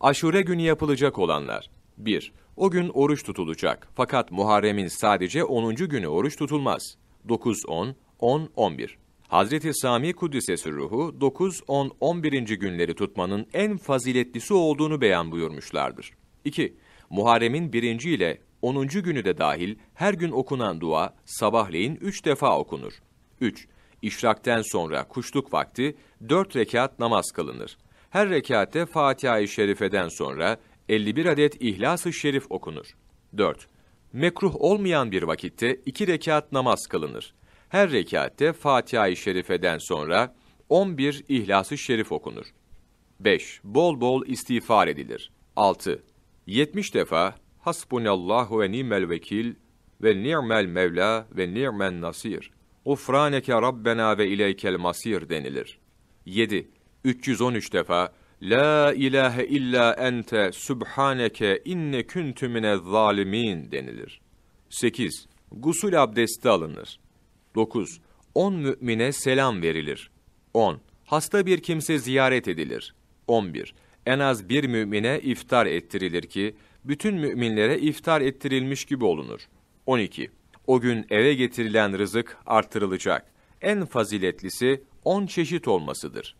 Aşure günü yapılacak olanlar. 1. O gün oruç tutulacak. Fakat Muharrem'in sadece 10. günü oruç tutulmaz. 9 10 10 11. Hazreti Sami Kudüs'e ruhu 9 10 11. günleri tutmanın en faziletlisi olduğunu beyan buyurmuşlardır. 2. Muharrem'in 1. ile 10. günü de dahil her gün okunan dua sabahleyin 3 defa okunur. 3. İşrakten sonra kuşluk vakti 4 rekat namaz kılınır. Her rekatte Fatiha-i Şerife'den sonra 51 adet İhlas-ı Şerif okunur. 4. Mekruh olmayan bir vakitte iki rekat namaz kılınır. Her rekatte Fatiha-i Şerife'den sonra 11 İhlas-ı Şerif okunur. 5. Bol bol istiğfar edilir. 6. 70 defa Hasbunallahu ve ni'mel vekil ve ni'mel mevla ve ni'men nasir. Ufraneke rabbena ve ileykel masir denilir. 7. 313 defa La ilahe illa ente subhaneke inne kuntu zalimin denilir. 8. Gusül abdesti alınır. 9. 10 mümine selam verilir. 10. Hasta bir kimse ziyaret edilir. 11. En az bir mümine iftar ettirilir ki, bütün müminlere iftar ettirilmiş gibi olunur. 12. O gün eve getirilen rızık artırılacak. En faziletlisi 10 çeşit olmasıdır.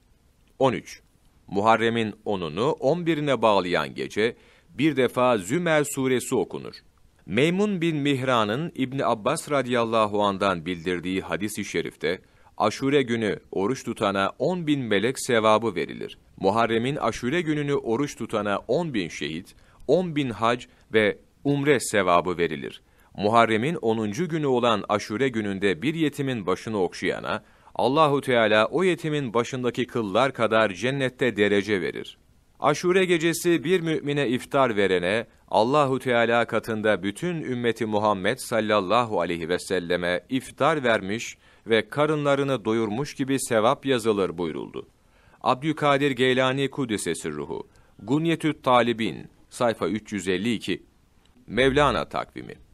13. Muharrem'in 10'unu 11'ine bağlayan gece bir defa Zümer suresi okunur. Meymun bin Mihran'ın İbni Abbas radıyallahu andan bildirdiği hadis-i şerifte, Aşure günü oruç tutana 10 bin melek sevabı verilir. Muharrem'in aşure gününü oruç tutana 10 bin şehit, 10 bin hac ve umre sevabı verilir. Muharrem'in 10. günü olan aşure gününde bir yetimin başını okşayana, Allahu Teala o yetimin başındaki kıllar kadar cennette derece verir. Aşure gecesi bir mümine iftar verene Allahu Teala katında bütün ümmeti Muhammed sallallahu aleyhi ve selleme iftar vermiş ve karınlarını doyurmuş gibi sevap yazılır buyuruldu. Abdülkadir Geylani Kudüs'e ruhu. Gunyetü Talibin sayfa 352 Mevlana takvimi